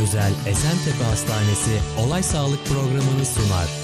Özel Esentepe Hastanesi Olay Sağlık Programı'nı sunar.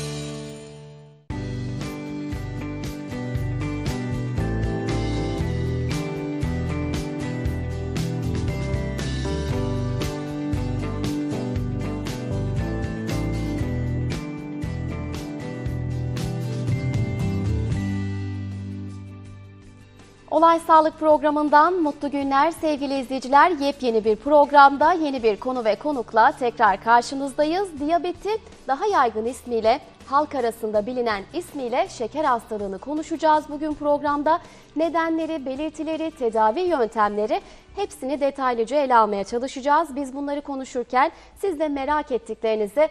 Kolay Sağlık programından mutlu günler sevgili izleyiciler. Yepyeni bir programda yeni bir konu ve konukla tekrar karşınızdayız. Diyabeti daha yaygın ismiyle halk arasında bilinen ismiyle şeker hastalığını konuşacağız bugün programda nedenleri, belirtileri, tedavi yöntemleri hepsini detaylıca ele almaya çalışacağız. Biz bunları konuşurken siz de merak ettiklerinizi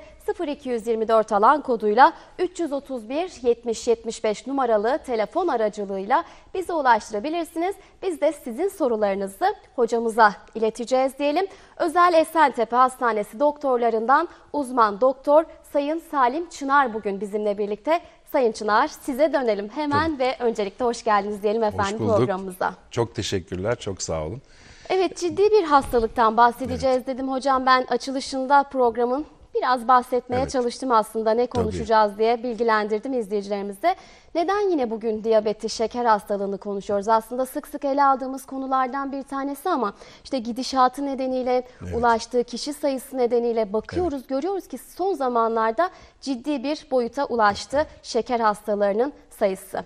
0224 alan koduyla 331 70 75 numaralı telefon aracılığıyla bize ulaştırabilirsiniz. Biz de sizin sorularınızı hocamıza ileteceğiz diyelim. Özel Esentepe Hastanesi doktorlarından uzman doktor Sayın Salim Çınar bugün bizimle birlikte. Sayın Çınar size dönelim hemen Tabii. ve öncelikle hoş geldiniz diyelim efendim hoş programımıza. Çok teşekkürler, çok sağ olun. Evet ciddi bir hastalıktan bahsedeceğiz evet. dedim hocam ben açılışında programın biraz bahsetmeye evet. çalıştım aslında ne konuşacağız Tabii. diye bilgilendirdim izleyicilerimizi. Neden yine bugün diyabeti, şeker hastalığını konuşuyoruz? Aslında sık sık ele aldığımız konulardan bir tanesi ama işte gidişatı nedeniyle, evet. ulaştığı kişi sayısı nedeniyle bakıyoruz, evet. görüyoruz ki son zamanlarda ciddi bir boyuta ulaştı şeker hastalarının sayısı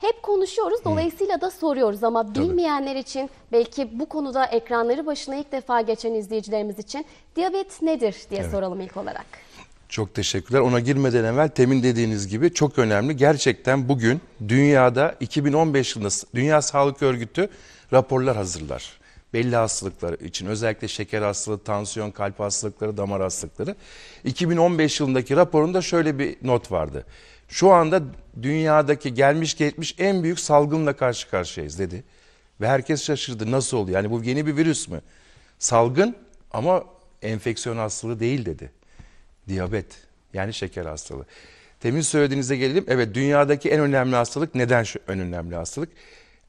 hep konuşuyoruz dolayısıyla da soruyoruz ama Tabii. bilmeyenler için belki bu konuda ekranları başına ilk defa geçen izleyicilerimiz için diyabet nedir diye Evet. soralım ilk olarak. Çok teşekkürler. Ona girmeden evvel temin dediğiniz gibi çok önemli. Gerçekten bugün dünyada 2015 yılında Dünya Sağlık Örgütü raporlar hazırlar. Belli hastalıklar için özellikle şeker hastalığı, tansiyon, kalp hastalıkları, damar hastalıkları. 2015 yılındaki raporunda şöyle bir not vardı. Şu anda dünyadaki gelmiş geçmiş en büyük salgınla karşı karşıyayız dedi. Ve herkes şaşırdı nasıl oluyor yani bu yeni bir virüs mü? Salgın ama enfeksiyon hastalığı değil dedi. Diyabet yani şeker hastalığı. Temin söylediğinize gelelim. Evet dünyadaki en önemli hastalık neden şu en önemli hastalık?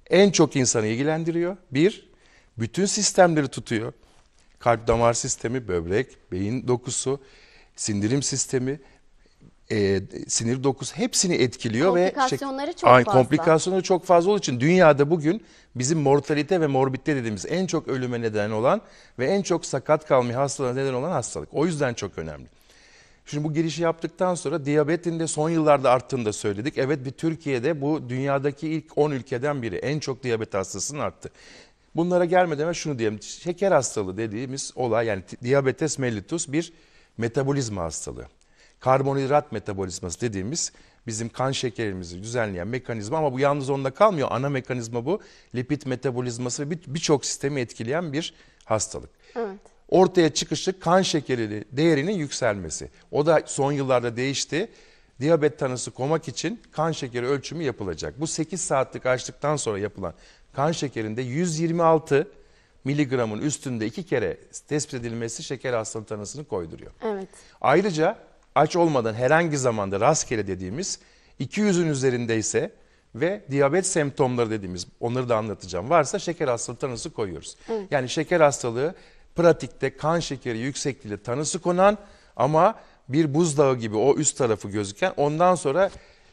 En çok insanı ilgilendiriyor. Bir, bütün sistemleri tutuyor. Kalp damar sistemi, böbrek, beyin dokusu, sindirim sistemi e, sinir dokusu hepsini etkiliyor ve şey- komplikasyonları çok ay, fazla. komplikasyonları çok fazla olduğu için dünyada bugün bizim mortalite ve morbidite dediğimiz en çok ölüme neden olan ve en çok sakat kalmaya hastalığa neden olan hastalık. O yüzden çok önemli. Şimdi bu girişi yaptıktan sonra diyabetin de son yıllarda arttığını da söyledik. Evet bir Türkiye'de bu dünyadaki ilk 10 ülkeden biri. En çok diyabet hastasının arttı. Bunlara gelmeden hemen şunu diyelim. Şeker hastalığı dediğimiz olay yani diyabetes mellitus bir metabolizma hastalığı karbonhidrat metabolizması dediğimiz bizim kan şekerimizi düzenleyen mekanizma ama bu yalnız onda kalmıyor. Ana mekanizma bu lipid metabolizması ve birçok sistemi etkileyen bir hastalık. Evet. Ortaya çıkışı kan şekeri değerinin yükselmesi. O da son yıllarda değişti. Diyabet tanısı koymak için kan şekeri ölçümü yapılacak. Bu 8 saatlik açlıktan sonra yapılan kan şekerinde 126 miligramın üstünde iki kere tespit edilmesi şeker hastalığı tanısını koyduruyor. Evet. Ayrıca aç olmadan herhangi zamanda rastgele dediğimiz 200'ün üzerindeyse ve diyabet semptomları dediğimiz onları da anlatacağım varsa şeker hastalığı tanısı koyuyoruz. Evet. Yani şeker hastalığı pratikte kan şekeri yüksekliğiyle tanısı konan ama bir buzdağı gibi o üst tarafı gözüken ondan sonra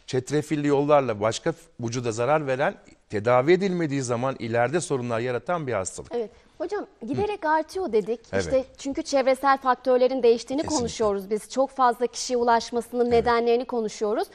çetrefilli yollarla başka vücuda zarar veren tedavi edilmediği zaman ileride sorunlar yaratan bir hastalık. Evet. Hocam giderek Hı. artıyor dedik. Evet. İşte çünkü çevresel faktörlerin değiştiğini Kesinlikle. konuşuyoruz biz. Çok fazla kişiye ulaşmasının evet. nedenlerini konuşuyoruz.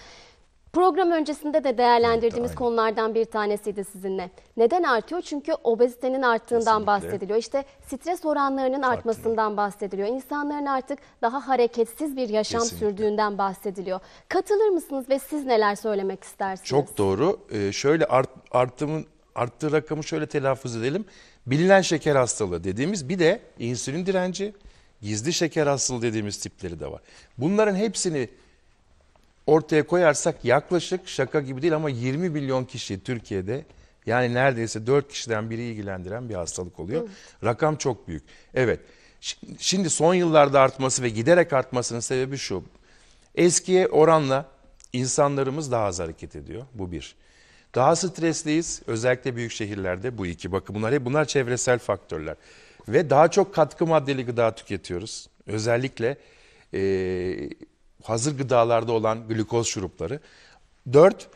Program öncesinde de değerlendirdiğimiz evet, konulardan bir tanesiydi sizinle. Neden artıyor? Çünkü obezitenin arttığından Kesinlikle. bahsediliyor. İşte stres oranlarının Farklı. artmasından bahsediliyor. İnsanların artık daha hareketsiz bir yaşam Kesinlikle. sürdüğünden bahsediliyor. Katılır mısınız ve siz neler söylemek istersiniz? Çok doğru. Ee, şöyle art, arttığımın arttığı rakamı şöyle telaffuz edelim. Bilinen şeker hastalığı dediğimiz bir de insülin direnci, gizli şeker hastalığı dediğimiz tipleri de var. Bunların hepsini ortaya koyarsak yaklaşık şaka gibi değil ama 20 milyon kişi Türkiye'de yani neredeyse 4 kişiden biri ilgilendiren bir hastalık oluyor. Evet. Rakam çok büyük. Evet. Şimdi son yıllarda artması ve giderek artmasının sebebi şu. Eskiye oranla insanlarımız daha az hareket ediyor. Bu bir. Daha stresliyiz özellikle büyük şehirlerde bu iki Bakın Bunlar hep bunlar çevresel faktörler. Ve daha çok katkı maddeli gıda tüketiyoruz. Özellikle e, hazır gıdalarda olan glikoz şurupları. Dört,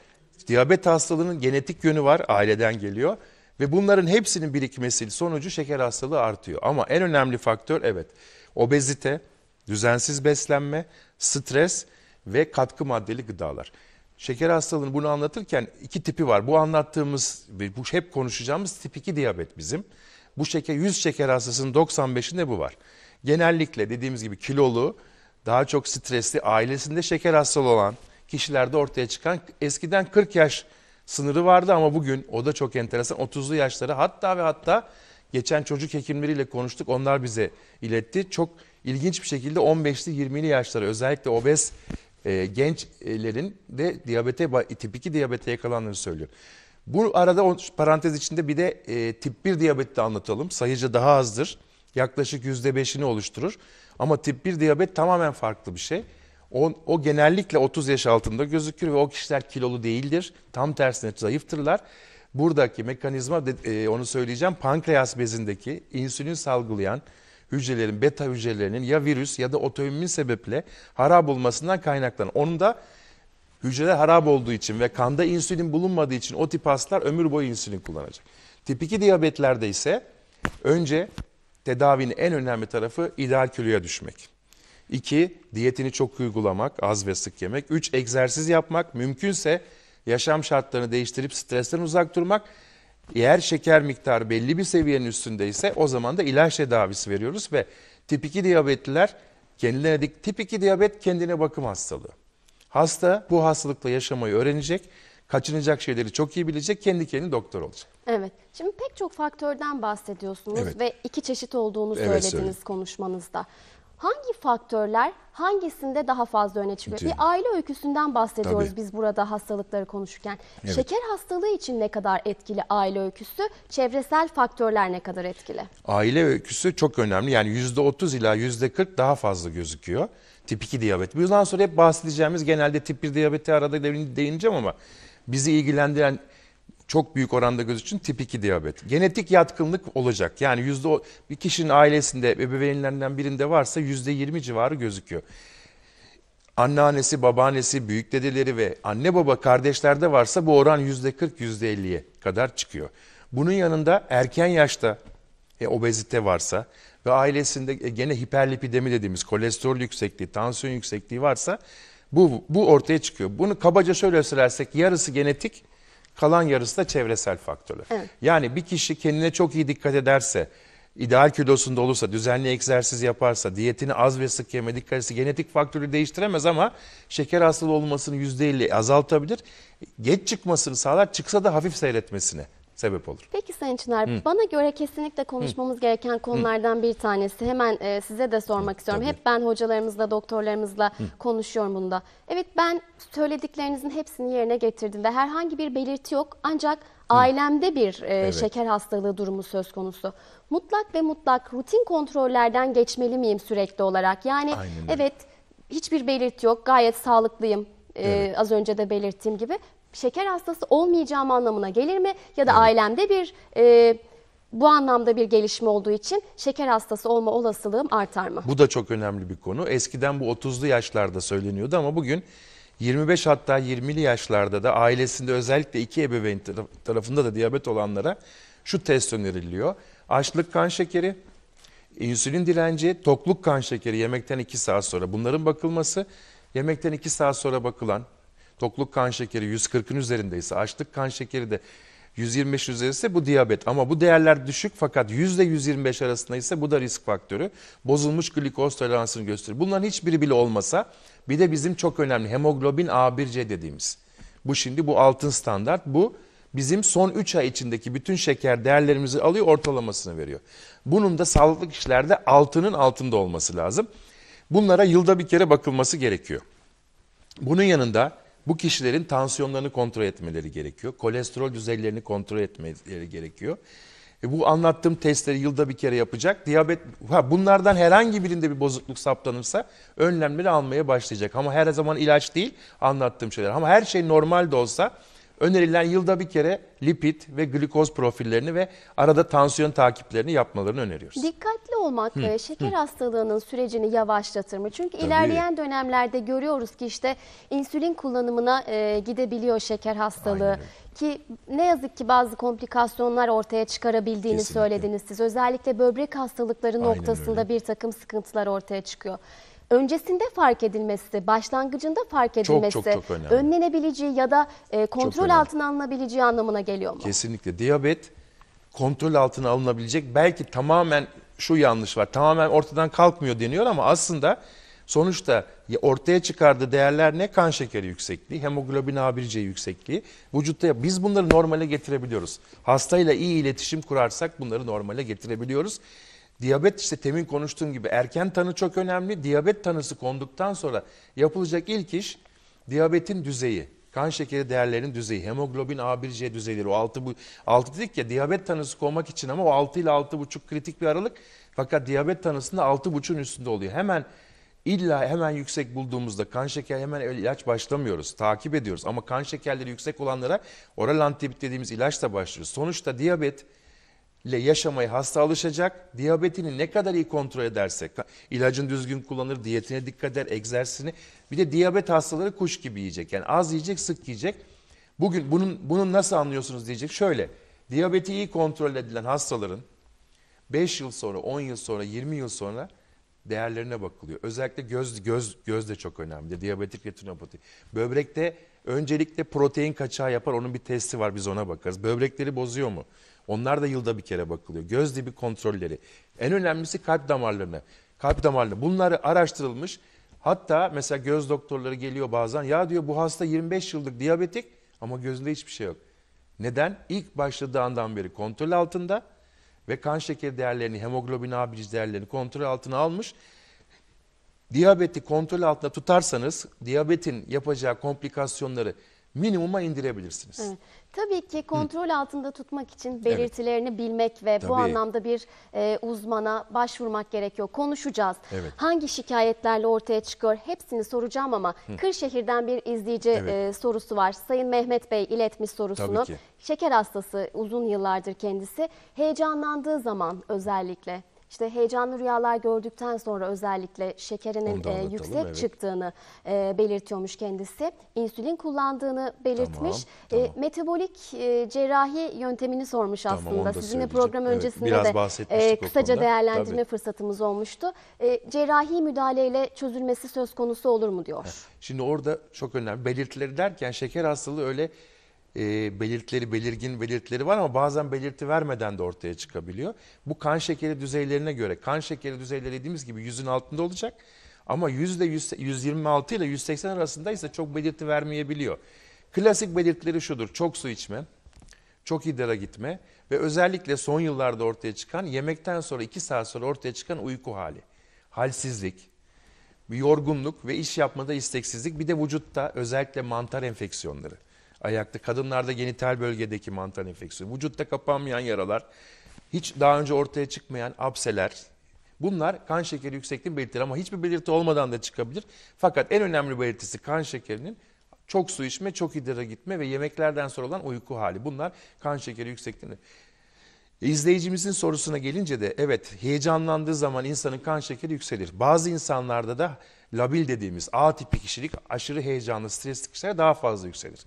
diyabet hastalığının genetik yönü var aileden geliyor. Ve bunların hepsinin birikmesi sonucu şeker hastalığı artıyor. Ama en önemli faktör evet obezite, düzensiz beslenme, stres ve katkı maddeli gıdalar. Şeker hastalığını bunu anlatırken iki tipi var. Bu anlattığımız, bu hep konuşacağımız tip 2 diyabet bizim. Bu şeker 100 şeker hastasının 95'inde bu var. Genellikle dediğimiz gibi kilolu, daha çok stresli, ailesinde şeker hastalığı olan kişilerde ortaya çıkan eskiden 40 yaş sınırı vardı ama bugün o da çok enteresan 30'lu yaşlara hatta ve hatta geçen çocuk hekimleriyle konuştuk onlar bize iletti. Çok ilginç bir şekilde 15'li 20'li yaşlara özellikle obez e, gençlerin de diyabete tip 2 diyabete yakalandığını söylüyor. Bu arada o, parantez içinde bir de e, tip 1 diyabeti de anlatalım. Sayıca daha azdır. Yaklaşık %5'ini oluşturur. Ama tip 1 diyabet tamamen farklı bir şey. O, o genellikle 30 yaş altında gözükür ve o kişiler kilolu değildir. Tam tersine zayıftırlar. Buradaki mekanizma de, e, onu söyleyeceğim pankreas bezindeki insülin salgılayan hücrelerin beta hücrelerinin ya virüs ya da otoimmün sebeple harap olmasından kaynaklanan. Onun da hücreler harap olduğu için ve kanda insülin bulunmadığı için o tip hastalar ömür boyu insülin kullanacak. Tip 2 diyabetlerde ise önce tedavinin en önemli tarafı ideal kiloya düşmek. 2. Diyetini çok uygulamak, az ve sık yemek. 3. Egzersiz yapmak, mümkünse yaşam şartlarını değiştirip stresten uzak durmak eğer şeker miktarı belli bir seviyenin üstündeyse o zaman da ilaç tedavisi veriyoruz ve tip 2 diyabetliler kendilerine dik tip 2 diyabet kendine bakım hastalığı. Hasta bu hastalıkla yaşamayı öğrenecek, kaçınacak şeyleri çok iyi bilecek, kendi kendine doktor olacak. Evet. Şimdi pek çok faktörden bahsediyorsunuz evet. ve iki çeşit olduğunu evet, söylediniz söyleyeyim. konuşmanızda. Hangi faktörler hangisinde daha fazla öne çıkıyor? Bir aile öyküsünden bahsediyoruz Tabii. biz burada hastalıkları konuşurken. Evet. Şeker hastalığı için ne kadar etkili aile öyküsü? Çevresel faktörler ne kadar etkili? Aile öyküsü çok önemli. Yani %30 ila %40 daha fazla gözüküyor. Tip 2 diyabet. Bundan sonra hep bahsedeceğimiz genelde tip 1 diyabeti arada değineceğim ama bizi ilgilendiren çok büyük oranda gözüksün tip 2 diyabet. Genetik yatkınlık olacak. Yani yüzde bir kişinin ailesinde ebeveynlerinden birinde varsa yüzde 20 civarı gözüküyor. Anneannesi, babaannesi, büyük dedeleri ve anne baba kardeşlerde varsa bu oran yüzde 40 yüzde 50'ye kadar çıkıyor. Bunun yanında erken yaşta e, obezite varsa ve ailesinde e, gene hiperlipidemi dediğimiz kolesterol yüksekliği, tansiyon yüksekliği varsa bu, bu ortaya çıkıyor. Bunu kabaca şöyle söylersek yarısı genetik, Kalan yarısı da çevresel faktörler. Evet. Yani bir kişi kendine çok iyi dikkat ederse, ideal kilosunda olursa, düzenli egzersiz yaparsa, diyetini az ve sık yeme dikkat genetik faktörü değiştiremez ama şeker hastalığı olmasını %50 azaltabilir. Geç çıkmasını sağlar, çıksa da hafif seyretmesini sebep olur. Peki Sayın Çınar, Hı. bana göre kesinlikle konuşmamız Hı. gereken konulardan Hı. bir tanesi. Hemen e, size de sormak Hı. istiyorum. Tabii. Hep ben hocalarımızla, doktorlarımızla Hı. konuşuyorum bunda. Evet ben söylediklerinizin hepsini yerine getirdiğimde herhangi bir belirti yok ancak ailemde bir e, evet. şeker hastalığı durumu söz konusu. Mutlak ve mutlak rutin kontrollerden geçmeli miyim sürekli olarak? Yani evet hiçbir belirti yok, gayet sağlıklıyım. E, evet. Ee, az önce de belirttiğim gibi şeker hastası olmayacağım anlamına gelir mi? Ya da ailemde bir e, bu anlamda bir gelişme olduğu için şeker hastası olma olasılığım artar mı? Bu da çok önemli bir konu. Eskiden bu 30'lu yaşlarda söyleniyordu ama bugün 25 hatta 20'li yaşlarda da ailesinde özellikle iki ebeveyn tarafında da diyabet olanlara şu test öneriliyor. Açlık kan şekeri, insülin dilenci, tokluk kan şekeri yemekten 2 saat sonra bunların bakılması, yemekten 2 saat sonra bakılan Tokluk kan şekeri 140'ın üzerindeyse, açlık kan şekeri de 125 üzerinde bu diyabet ama bu değerler düşük fakat %125 arasında ise bu da risk faktörü. Bozulmuş glikoz toleransını gösterir. Bunların hiçbiri bile olmasa bir de bizim çok önemli hemoglobin A1C dediğimiz. Bu şimdi bu altın standart bu bizim son 3 ay içindeki bütün şeker değerlerimizi alıyor ortalamasını veriyor. Bunun da sağlıklı kişilerde altının altında olması lazım. Bunlara yılda bir kere bakılması gerekiyor. Bunun yanında bu kişilerin tansiyonlarını kontrol etmeleri gerekiyor. Kolesterol düzeylerini kontrol etmeleri gerekiyor. E bu anlattığım testleri yılda bir kere yapacak. Diyabet ha bunlardan herhangi birinde bir bozukluk saptanırsa önlemleri almaya başlayacak. Ama her zaman ilaç değil anlattığım şeyler. Ama her şey normal de olsa Önerilen yılda bir kere lipid ve glikoz profillerini ve arada tansiyon takiplerini yapmalarını öneriyoruz. Dikkatli olmak Hı. E, şeker Hı. hastalığının sürecini yavaşlatır mı? Çünkü Tabii. ilerleyen dönemlerde görüyoruz ki işte insülin kullanımına e, gidebiliyor şeker hastalığı. Ki ne yazık ki bazı komplikasyonlar ortaya çıkarabildiğini Kesinlikle. söylediniz siz. Özellikle böbrek hastalıkları Aynen noktasında öyle. bir takım sıkıntılar ortaya çıkıyor öncesinde fark edilmesi, başlangıcında fark edilmesi çok, çok, çok önlenebileceği ya da e, kontrol altına alınabileceği anlamına geliyor mu? Kesinlikle. Diyabet kontrol altına alınabilecek belki tamamen şu yanlış var. Tamamen ortadan kalkmıyor deniyor ama aslında sonuçta ortaya çıkardığı değerler ne? Kan şekeri yüksekliği, hemoglobin A1C yüksekliği. Vücutta biz bunları normale getirebiliyoruz. Hastayla iyi iletişim kurarsak bunları normale getirebiliyoruz. Diyabet işte temin konuştuğum gibi erken tanı çok önemli. Diyabet tanısı konduktan sonra yapılacak ilk iş diyabetin düzeyi. Kan şekeri değerlerinin düzeyi, hemoglobin A1C düzeyleri o 6, bu, 6 dedik ya diyabet tanısı koymak için ama o 6 ile 6,5 kritik bir aralık. Fakat diyabet tanısında 6,5'un üstünde oluyor. Hemen illa hemen yüksek bulduğumuzda kan şekeri hemen ilaç başlamıyoruz. Takip ediyoruz ama kan şekerleri yüksek olanlara oral antibiyot dediğimiz ilaçla başlıyoruz. Sonuçta diyabet ile yaşamayı hasta alışacak. Diyabetini ne kadar iyi kontrol edersek, ilacını düzgün kullanır, diyetine dikkat eder, egzersizini. Bir de diyabet hastaları kuş gibi yiyecek. Yani az yiyecek, sık yiyecek. Bugün bunun, bunun nasıl anlıyorsunuz diyecek. Şöyle, diyabeti iyi kontrol edilen hastaların 5 yıl sonra, 10 yıl sonra, 20 yıl sonra değerlerine bakılıyor. Özellikle göz göz göz de çok önemli. Diyabetik retinopati. Böbrekte öncelikle protein kaçağı yapar. Onun bir testi var biz ona bakarız. Böbrekleri bozuyor mu? Onlar da yılda bir kere bakılıyor. Göz dibi kontrolleri. En önemlisi kalp damarlarına. Kalp damarları. Bunları araştırılmış. Hatta mesela göz doktorları geliyor bazen. Ya diyor bu hasta 25 yıllık diyabetik ama gözünde hiçbir şey yok. Neden? İlk başladığı andan beri kontrol altında ve kan şeker değerlerini, hemoglobin A1 değerlerini kontrol altına almış. Diyabeti kontrol altında tutarsanız diyabetin yapacağı komplikasyonları minimuma indirebilirsiniz. Evet. Tabii ki kontrol Hı. altında tutmak için belirtilerini evet. bilmek ve Tabii. bu anlamda bir e, uzmana başvurmak gerekiyor. Konuşacağız. Evet. Hangi şikayetlerle ortaya çıkıyor hepsini soracağım ama Hı. Kırşehir'den bir izleyici evet. e, sorusu var. Sayın Mehmet Bey iletmiş sorusunu. Şeker hastası uzun yıllardır kendisi. Heyecanlandığı zaman özellikle işte heyecanlı rüyalar gördükten sonra özellikle şekerinin e, yüksek evet. çıktığını e, belirtiyormuş kendisi. İnsülin kullandığını belirtmiş. Tamam, tamam. E, metabolik e, cerrahi yöntemini sormuş tamam, aslında. Sizinle program evet, öncesinde de e, kısaca değerlendirme Tabii. fırsatımız olmuştu. E, cerrahi müdahaleyle çözülmesi söz konusu olur mu diyor. Şimdi orada çok önemli. Belirtileri derken şeker hastalığı öyle e, belirtileri, belirgin belirtileri var ama bazen belirti vermeden de ortaya çıkabiliyor. Bu kan şekeri düzeylerine göre. Kan şekeri düzeyleri dediğimiz gibi yüzün altında olacak ama yüzde 126 ile 180 arasında ise çok belirti vermeyebiliyor. Klasik belirtileri şudur. Çok su içme, çok idara gitme ve özellikle son yıllarda ortaya çıkan yemekten sonra 2 saat sonra ortaya çıkan uyku hali. Halsizlik, bir yorgunluk ve iş yapmada isteksizlik bir de vücutta özellikle mantar enfeksiyonları ayakta. Kadınlarda genital bölgedeki mantar enfeksiyonu, vücutta kapanmayan yaralar, hiç daha önce ortaya çıkmayan abseler. Bunlar kan şekeri yüksekliğini belirtileri ama hiçbir belirti olmadan da çıkabilir. Fakat en önemli belirtisi kan şekerinin çok su içme, çok idrara gitme ve yemeklerden sonra olan uyku hali. Bunlar kan şekeri yüksekliğini. İzleyicimizin sorusuna gelince de evet heyecanlandığı zaman insanın kan şekeri yükselir. Bazı insanlarda da labil dediğimiz A tipi kişilik aşırı heyecanlı, stresli kişiler daha fazla yükselir.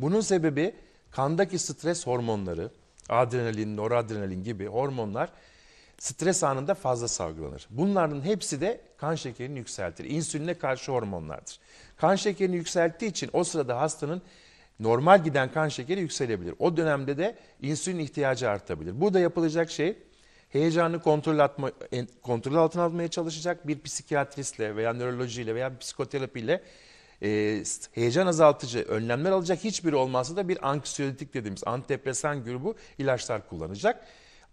Bunun sebebi kandaki stres hormonları, adrenalin, noradrenalin gibi hormonlar stres anında fazla salgılanır. Bunların hepsi de kan şekerini yükseltir. İnsülinle karşı hormonlardır. Kan şekerini yükselttiği için o sırada hastanın normal giden kan şekeri yükselebilir. O dönemde de insülin ihtiyacı artabilir. Burada yapılacak şey heyecanı kontrol, atma, kontrol altına almaya çalışacak bir psikiyatristle veya nörolojiyle veya psikoterapiyle e, heyecan azaltıcı önlemler alacak hiçbir olmazsa da bir anksiyotik dediğimiz antidepresan grubu ilaçlar kullanacak.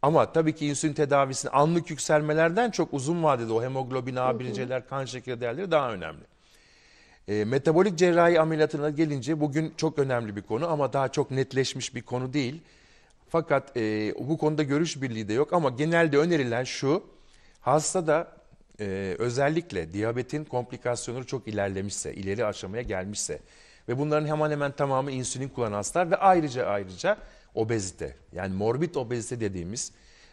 Ama tabii ki insülin tedavisinin anlık yükselmelerden çok uzun vadede o hemoglobin A1C'ler, kan şekeri değerleri daha önemli. E, metabolik cerrahi ameliyatına gelince bugün çok önemli bir konu ama daha çok netleşmiş bir konu değil. Fakat e, bu konuda görüş birliği de yok ama genelde önerilen şu, hastada e, özellikle diyabetin komplikasyonları çok ilerlemişse, ileri aşamaya gelmişse ve bunların hemen hemen tamamı insülin kullanan hastalar ve ayrıca ayrıca obezite. Yani morbid obezite dediğimiz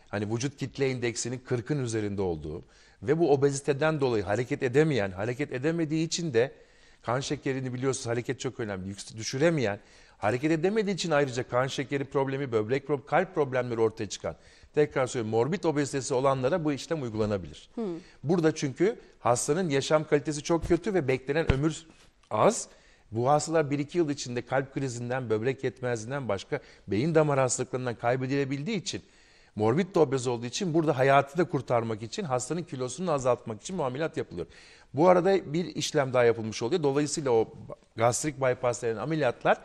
hani vücut kitle indeksinin 40'ın üzerinde olduğu ve bu obeziteden dolayı hareket edemeyen, hareket edemediği için de kan şekerini biliyorsunuz hareket çok önemli, düşüremeyen Hareket edemediği için ayrıca kan şekeri problemi, böbrek problemi, kalp problemleri ortaya çıkan. Tekrar söylüyorum morbid obezitesi olanlara bu işlem uygulanabilir. Hmm. Burada çünkü hastanın yaşam kalitesi çok kötü ve beklenen ömür az. Bu hastalar 1 iki yıl içinde kalp krizinden, böbrek yetmezliğinden başka beyin damar hastalıklarından kaybedilebildiği için morbid de obez olduğu için burada hayatı da kurtarmak için hastanın kilosunu azaltmak için muameliyat yapılıyor. Bu arada bir işlem daha yapılmış oluyor. Dolayısıyla o gastrik bypass denen ameliyatlar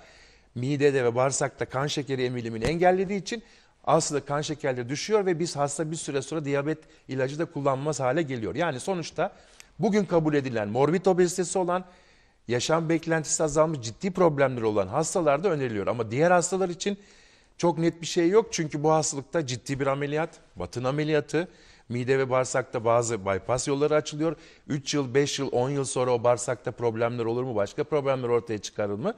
midede ve bağırsakta kan şekeri emilimini engellediği için aslında kan şekerleri düşüyor ve biz hasta bir süre sonra diyabet ilacı da kullanmaz hale geliyor. Yani sonuçta bugün kabul edilen morbid obezitesi olan, yaşam beklentisi azalmış ciddi problemleri olan hastalarda öneriliyor. Ama diğer hastalar için çok net bir şey yok. Çünkü bu hastalıkta ciddi bir ameliyat, batın ameliyatı, mide ve bağırsakta bazı bypass yolları açılıyor. 3 yıl, 5 yıl, 10 yıl sonra o bağırsakta problemler olur mu? Başka problemler ortaya çıkarır mı?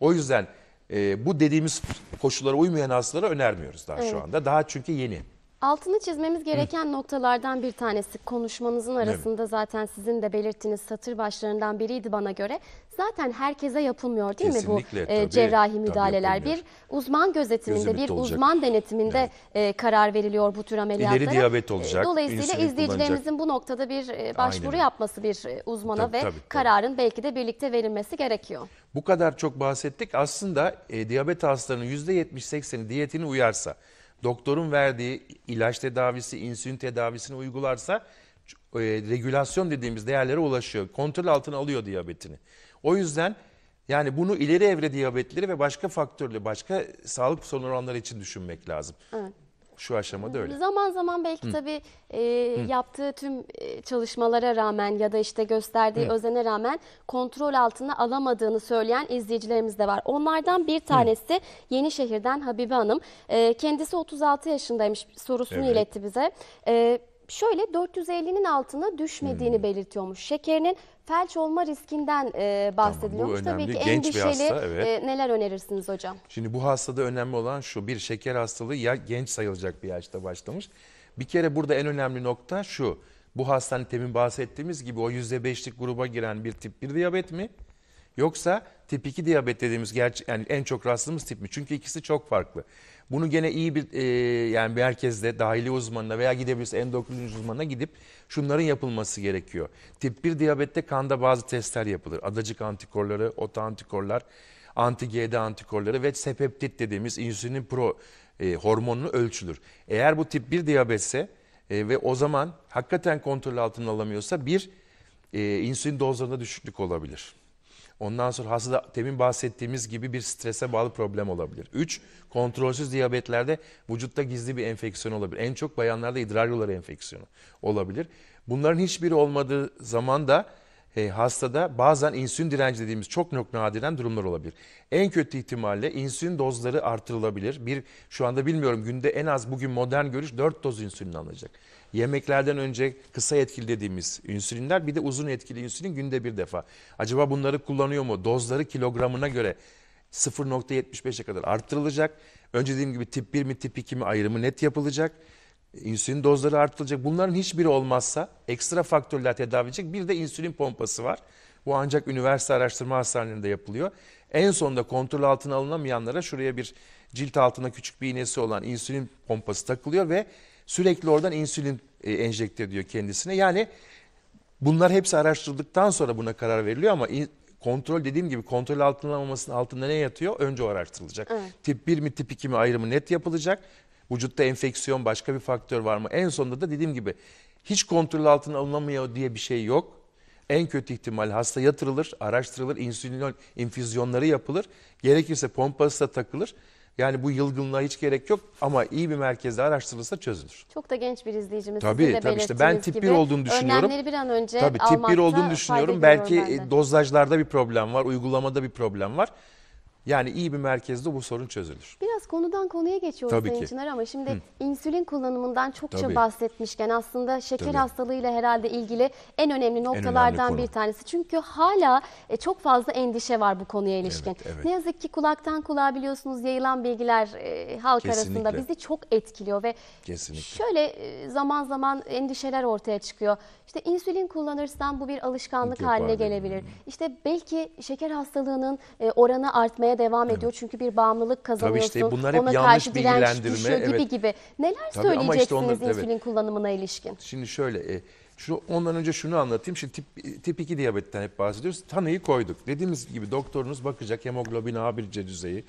O yüzden ee, bu dediğimiz koşullara uymayan hastalara önermiyoruz daha evet. şu anda. Daha çünkü yeni. Altını çizmemiz gereken Hı. noktalardan bir tanesi konuşmanızın arasında zaten sizin de belirttiğiniz satır başlarından biriydi bana göre. Zaten herkese yapılmıyor değil Kesinlikle, mi bu e, tabii, cerrahi müdahaleler? bir uzman gözetiminde, bir olacak. uzman denetiminde evet. E, karar veriliyor bu tür ameliyatlara. İleri diyabet e, olacak. Dolayısıyla izleyicilerimizin kullanacak. bu noktada bir başvuru Aynen. yapması bir uzmana tabii, ve tabii, tabii. kararın belki de birlikte verilmesi gerekiyor. Bu kadar çok bahsettik. Aslında e, diyabet hastalarının %70-80'i diyetini uyarsa doktorun verdiği ilaç tedavisi, insülin tedavisini uygularsa e, regülasyon dediğimiz değerlere ulaşıyor. Kontrol altına alıyor diyabetini. O yüzden yani bunu ileri evre diyabetleri ve başka faktörlü, başka sağlık sorunları için düşünmek lazım. Evet. Şu aşamada öyle. Zaman zaman belki Hı. tabii e, Hı. yaptığı tüm e, çalışmalara rağmen ya da işte gösterdiği Hı. özene rağmen kontrol altına alamadığını söyleyen izleyicilerimiz de var. Onlardan bir tanesi Hı. Yenişehir'den Habibe Hanım. E, kendisi 36 yaşındaymış sorusunu evet. iletti bize. E, Şöyle 450'nin altına düşmediğini hmm. belirtiyormuş. Şekerinin felç olma riskinden e, bahsediliyormuş. Tamam, Tabii ki Genç endişeli hasta, evet. e, neler önerirsiniz hocam? Şimdi bu hastada önemli olan şu bir şeker hastalığı ya genç sayılacak bir yaşta başlamış. Bir kere burada en önemli nokta şu. Bu hastanın temin bahsettiğimiz gibi o %5'lik gruba giren bir tip 1 diyabet mi? Yoksa tip 2 diyabet dediğimiz yani en çok rastladığımız tip mi? Çünkü ikisi çok farklı. Bunu gene iyi bir e, yani bir herkesle dahili uzmanına veya gidebilirse endokrin uzmanına gidip şunların yapılması gerekiyor. Tip 1 diyabette kanda bazı testler yapılır. Adacık antikorları, antikorlar, anti-GD antikorları ve sepeptit dediğimiz insülinin pro e, hormonunu ölçülür. Eğer bu tip 1 diyabetse e, ve o zaman hakikaten kontrol altına alamıyorsa bir e, insülin dozlarında düşüklük olabilir. Ondan sonra hasta temin bahsettiğimiz gibi bir strese bağlı problem olabilir. 3. Kontrolsüz diyabetlerde vücutta gizli bir enfeksiyon olabilir. En çok bayanlarda idrar yolları enfeksiyonu olabilir. Bunların hiçbiri olmadığı zaman da e, hastada bazen insülin direnci dediğimiz çok nok nadiren durumlar olabilir. En kötü ihtimalle insülin dozları artırılabilir. Bir şu anda bilmiyorum günde en az bugün modern görüş 4 doz insülin alacak. Yemeklerden önce kısa etkili dediğimiz insülinler bir de uzun etkili insülin günde bir defa. Acaba bunları kullanıyor mu? Dozları kilogramına göre 0.75'e kadar arttırılacak. Önce dediğim gibi tip 1 mi tip 2 mi ayrımı net yapılacak. İnsülin dozları artırılacak. Bunların hiçbiri olmazsa ekstra faktörler tedavi edecek. Bir de insülin pompası var. Bu ancak üniversite araştırma hastanelerinde yapılıyor. En sonunda kontrol altına alınamayanlara şuraya bir cilt altına küçük bir iğnesi olan insülin pompası takılıyor ve Sürekli oradan insülin e, enjekte ediyor kendisine. Yani bunlar hepsi araştırıldıktan sonra buna karar veriliyor ama kontrol dediğim gibi kontrol altına alınmamasının altında ne yatıyor? Önce o araştırılacak. Evet. Tip 1 mi tip 2 mi ayrımı net yapılacak. Vücutta enfeksiyon başka bir faktör var mı? En sonunda da dediğim gibi hiç kontrol altına alınamıyor diye bir şey yok. En kötü ihtimal hasta yatırılır, araştırılır, insülin infüzyonları yapılır. Gerekirse pompası da takılır. Yani bu yılgınlığa hiç gerek yok ama iyi bir merkezde araştırılsa çözülür. Çok da genç bir izleyicimiz. Tabii tabii işte ben tip 1 olduğunu düşünüyorum. Önlemleri bir an önce Tabii tip 1 olduğunu düşünüyorum. Belki dozajlarda bir problem var, uygulamada bir problem var. Yani iyi bir merkezde bu sorun çözülür. Biraz konudan konuya geçiyoruz Tabii Sayın ki. Çınar ama şimdi Hı. insülin kullanımından çokça Tabii. bahsetmişken aslında şeker Tabii. hastalığıyla herhalde ilgili en önemli noktalardan en önemli bir tanesi. Çünkü hala e, çok fazla endişe var bu konuya ilişkin. Evet, evet. Ne yazık ki kulaktan kulağa biliyorsunuz yayılan bilgiler e, halk Kesinlikle. arasında bizi çok etkiliyor ve Kesinlikle. şöyle e, zaman zaman endişeler ortaya çıkıyor. İşte insülin kullanırsan bu bir alışkanlık Yapar haline gelebilir. Hmm. İşte belki şeker hastalığının e, oranı artmaya olmaya devam ediyor. Evet. Çünkü bir bağımlılık kazanıyorsun. Tabii işte bunlar hep Ona yanlış karşı direnç evet. gibi gibi. Neler Tabii söyleyeceksiniz işte onlar, insülin evet. kullanımına ilişkin? Şimdi şöyle... E, şu ondan önce şunu anlatayım. Şimdi tip, e, tip 2 diyabetten hep bahsediyoruz. Tanıyı koyduk. Dediğimiz gibi doktorunuz bakacak hemoglobin A1C düzeyi,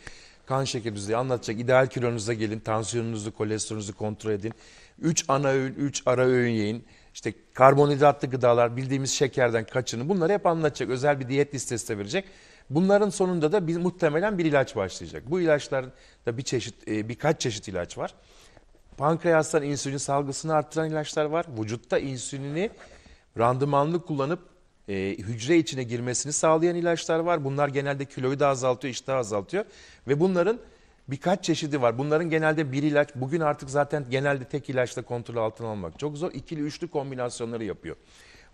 kan şeker düzeyi anlatacak. İdeal kilonuza gelin, tansiyonunuzu, kolesterolünüzü kontrol edin. 3 ana öğün, 3 ara öğün yiyin. İşte karbonhidratlı gıdalar, bildiğimiz şekerden kaçının. Bunları hep anlatacak. Özel bir diyet listesi de verecek. Bunların sonunda da bir, muhtemelen bir ilaç başlayacak. Bu ilaçların da bir çeşit, e, birkaç çeşit ilaç var. Pankreastan insülin salgısını arttıran ilaçlar var. Vücutta insülini randımanlı kullanıp e, hücre içine girmesini sağlayan ilaçlar var. Bunlar genelde kiloyu da azaltıyor, iştahı azaltıyor. Ve bunların birkaç çeşidi var. Bunların genelde bir ilaç, bugün artık zaten genelde tek ilaçla kontrol altına almak çok zor. İkili üçlü kombinasyonları yapıyor.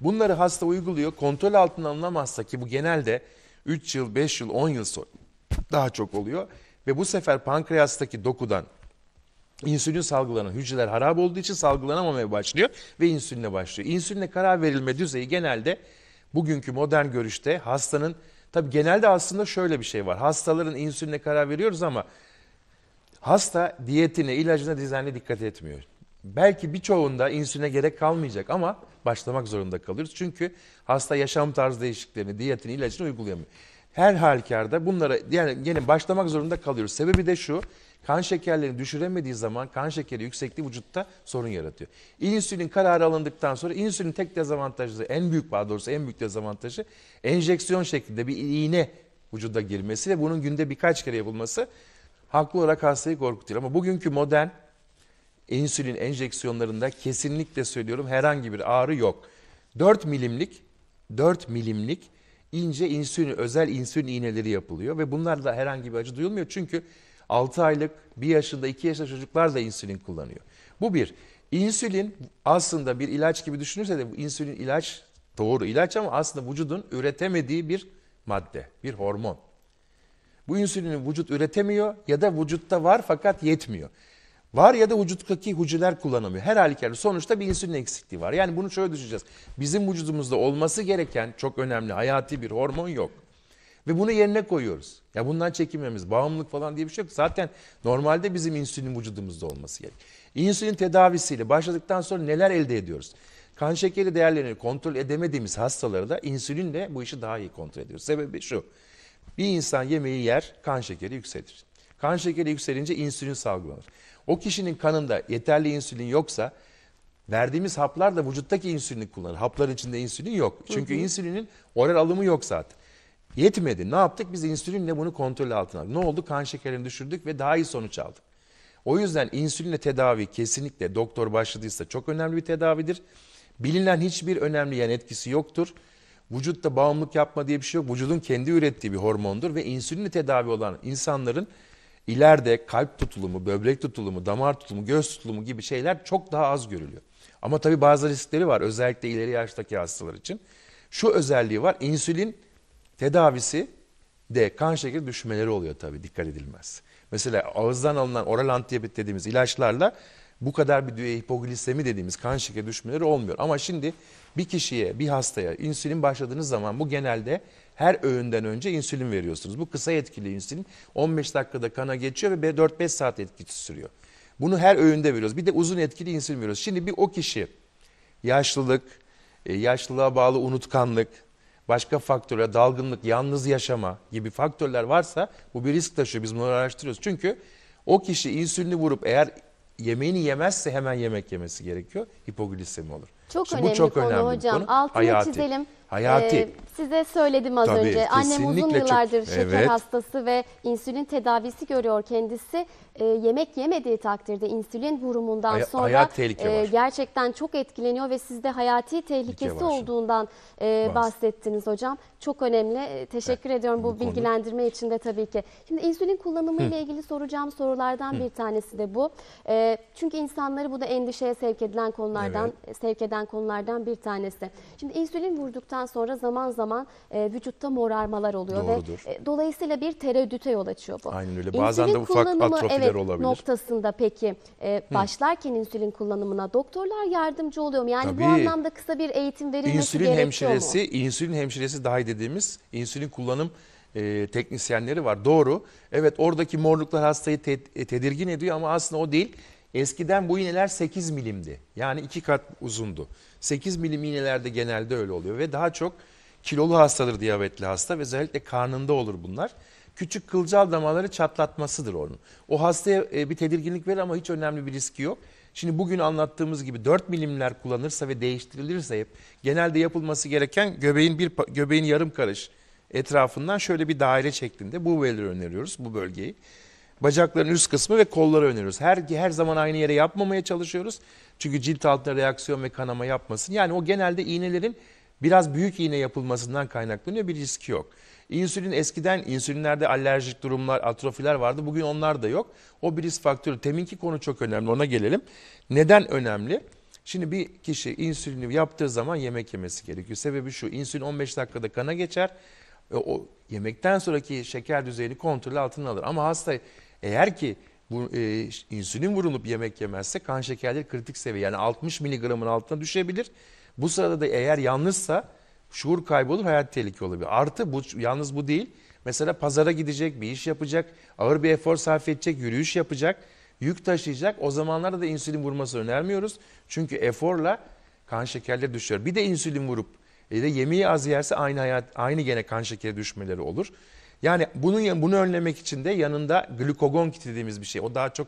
Bunları hasta uyguluyor. Kontrol altına alınamazsa ki bu genelde 3 yıl, 5 yıl, 10 yıl sonra daha çok oluyor. Ve bu sefer pankreastaki dokudan insülin salgılanan hücreler harap olduğu için salgılanamamaya başlıyor ve insülinle başlıyor. İnsülinle karar verilme düzeyi genelde bugünkü modern görüşte hastanın tabi genelde aslında şöyle bir şey var. Hastaların insülinle karar veriyoruz ama hasta diyetine, ilacına düzenli dikkat etmiyor belki birçoğunda insüline gerek kalmayacak ama başlamak zorunda kalıyoruz Çünkü hasta yaşam tarzı değişikliklerini, diyetini, ilacını uygulayamıyor. Her halükarda bunlara yani yine başlamak zorunda kalıyoruz. Sebebi de şu. Kan şekerlerini düşüremediği zaman kan şekeri yüksekliği vücutta sorun yaratıyor. İnsülin kararı alındıktan sonra insülin tek dezavantajı en büyük daha doğrusu en büyük dezavantajı enjeksiyon şeklinde bir iğne vücuda girmesi ve bunun günde birkaç kere yapılması haklı olarak hastayı korkutuyor. Ama bugünkü modern insülin enjeksiyonlarında kesinlikle söylüyorum herhangi bir ağrı yok. 4 milimlik 4 milimlik ince insülin özel insülin iğneleri yapılıyor ve bunlar da herhangi bir acı duyulmuyor. Çünkü 6 aylık 1 yaşında 2 yaşında çocuklar da insülin kullanıyor. Bu bir. İnsülin aslında bir ilaç gibi düşünürse de bu insülin ilaç doğru ilaç ama aslında vücudun üretemediği bir madde, bir hormon. Bu insülini vücut üretemiyor ya da vücutta var fakat yetmiyor. Var ya da vücuttaki hücreler kullanamıyor. Her halükarda sonuçta bir insülin eksikliği var. Yani bunu şöyle düşüneceğiz. Bizim vücudumuzda olması gereken çok önemli hayati bir hormon yok. Ve bunu yerine koyuyoruz. Ya bundan çekinmemiz, bağımlılık falan diye bir şey yok. Zaten normalde bizim insülin vücudumuzda olması gerek. İnsülin tedavisiyle başladıktan sonra neler elde ediyoruz? Kan şekeri değerlerini kontrol edemediğimiz hastalarda insülinle bu işi daha iyi kontrol ediyoruz. Sebebi şu. Bir insan yemeği yer, kan şekeri yükselir. Kan şekeri yükselince insülin salgılanır. O kişinin kanında yeterli insülin yoksa verdiğimiz haplar da vücuttaki insülini kullanır. Hapların içinde insülin yok. Çünkü hı hı. insülinin oral alımı yok zaten. Yetmedi. Ne yaptık? Biz insülinle bunu kontrol altına aldık. Ne oldu? Kan şekerini düşürdük ve daha iyi sonuç aldık. O yüzden insülinle tedavi kesinlikle doktor başladıysa çok önemli bir tedavidir. Bilinen hiçbir önemli yan etkisi yoktur. Vücutta bağımlılık yapma diye bir şey yok. Vücudun kendi ürettiği bir hormondur ve insülinle tedavi olan insanların İleride kalp tutulumu, böbrek tutulumu, damar tutulumu, göz tutulumu gibi şeyler çok daha az görülüyor. Ama tabii bazı riskleri var özellikle ileri yaştaki hastalar için. Şu özelliği var insülin tedavisi de kan şekeri düşmeleri oluyor tabii dikkat edilmez. Mesela ağızdan alınan oral antiyabet dediğimiz ilaçlarla bu kadar bir hipoglisemi dediğimiz kan şekeri düşmeleri olmuyor. Ama şimdi bir kişiye, bir hastaya insülin başladığınız zaman bu genelde her öğünden önce insülin veriyorsunuz. Bu kısa etkili insülin 15 dakikada kana geçiyor ve 4-5 saat etkisi sürüyor. Bunu her öğünde veriyoruz. Bir de uzun etkili insülin veriyoruz. Şimdi bir o kişi yaşlılık, e, yaşlılığa bağlı unutkanlık, başka faktörler, dalgınlık, yalnız yaşama gibi faktörler varsa bu bir risk taşıyor. Biz bunları araştırıyoruz. Çünkü o kişi insülini vurup eğer yemeğini yemezse hemen yemek yemesi gerekiyor. Hipoglisemi olur. Çok Şimdi önemli bu çok konu önemli hocam. Konu. Altını Hayati. çizelim. Hayati. Ee, size söyledim az Tabii, önce. Annem uzun yıllardır çok... şeker evet. hastası ve insülin tedavisi görüyor kendisi. E, yemek yemediği takdirde insülin vurumundan Hay sonra e, gerçekten çok etkileniyor ve sizde hayati tehlikesi olduğundan e, bahsettiniz hocam. Çok önemli. E, teşekkür evet. ediyorum bu, bu bilgilendirme konu... için de tabii ki. Şimdi insülin kullanımı ile ilgili soracağım sorulardan Hı. bir tanesi de bu. E, çünkü insanları bu da endişeye sevk edilen konulardan, evet. sevk eden konulardan bir tanesi. Şimdi insülin vurduktan yedikten sonra zaman zaman e, vücutta morarmalar oluyor Doğrudur. ve e, dolayısıyla bir tereddüte yol açıyor bu. Aynen öyle. Bazen insülin de ufak atrofiler evet, olabilir. noktasında peki e, başlarken Hı. insülin kullanımına doktorlar yardımcı oluyor mu? Yani Tabii. bu anlamda kısa bir eğitim verilmesi insülin gerekiyor hemşiresi, mu? İnsülin hemşiresi dahi dediğimiz insülin kullanım e, teknisyenleri var. Doğru. Evet oradaki morluklar hastayı te tedirgin ediyor ama aslında o değil. Eskiden bu iğneler 8 milimdi. Yani iki kat uzundu. 8 milim iğnelerde genelde öyle oluyor ve daha çok kilolu hastadır diyabetli hasta ve özellikle karnında olur bunlar. Küçük kılcal damaları çatlatmasıdır onun. O hastaya e, bir tedirginlik verir ama hiç önemli bir riski yok. Şimdi bugün anlattığımız gibi 4 milimler kullanırsa ve değiştirilirse hep genelde yapılması gereken göbeğin bir göbeğin yarım karış etrafından şöyle bir daire şeklinde bu bölgeyi öneriyoruz bu bölgeyi. Bacakların üst kısmı ve kolları öneriyoruz. Her, her zaman aynı yere yapmamaya çalışıyoruz. Çünkü cilt altına reaksiyon ve kanama yapmasın. Yani o genelde iğnelerin biraz büyük iğne yapılmasından kaynaklanıyor. Bir riski yok. İnsülin eskiden insülinlerde alerjik durumlar, atrofiler vardı. Bugün onlar da yok. O bir risk faktörü. Teminki konu çok önemli. Ona gelelim. Neden önemli? Şimdi bir kişi insülini yaptığı zaman yemek yemesi gerekiyor. Sebebi şu. insülin 15 dakikada kana geçer. E, o yemekten sonraki şeker düzeyini kontrol altına alır. Ama hasta eğer ki bu e, insülin vurulup yemek yemezse kan şekerleri kritik seviye yani 60 miligramın altına düşebilir. Bu sırada da eğer yanlışsa şuur kaybolur hayat tehlike olabilir. Artı bu yalnız bu değil. Mesela pazara gidecek, bir iş yapacak, ağır bir efor sarf edecek, yürüyüş yapacak, yük taşıyacak. O zamanlarda da insülin vurması önermiyoruz. Çünkü eforla kan şekerleri düşüyor. Bir de insülin vurup ya e, da yemeği az yerse aynı hayat aynı gene kan şekeri düşmeleri olur. Yani bunun bunu önlemek için de yanında glukagon kit dediğimiz bir şey. O daha çok